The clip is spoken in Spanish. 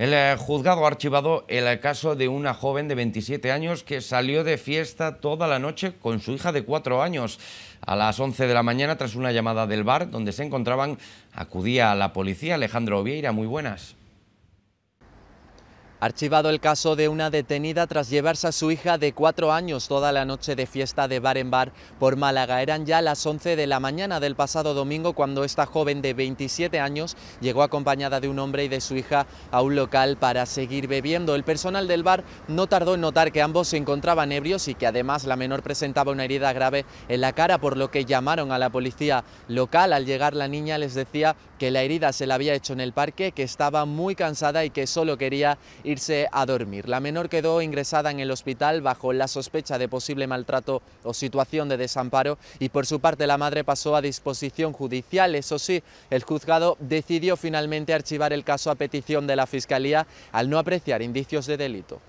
El eh, juzgado ha archivado el caso de una joven de 27 años que salió de fiesta toda la noche con su hija de 4 años. A las 11 de la mañana, tras una llamada del bar donde se encontraban, acudía a la policía. Alejandro Vieira, muy buenas. Archivado el caso de una detenida tras llevarse a su hija de cuatro años toda la noche de fiesta de bar en bar por Málaga. Eran ya las 11 de la mañana del pasado domingo cuando esta joven de 27 años llegó acompañada de un hombre y de su hija a un local para seguir bebiendo. El personal del bar no tardó en notar que ambos se encontraban ebrios y que además la menor presentaba una herida grave en la cara, por lo que llamaron a la policía local. Al llegar la niña les decía que la herida se la había hecho en el parque, que estaba muy cansada y que solo quería irse a dormir. La menor quedó ingresada en el hospital bajo la sospecha de posible maltrato o situación de desamparo y por su parte la madre pasó a disposición judicial. Eso sí, el juzgado decidió finalmente archivar el caso a petición de la Fiscalía al no apreciar indicios de delito.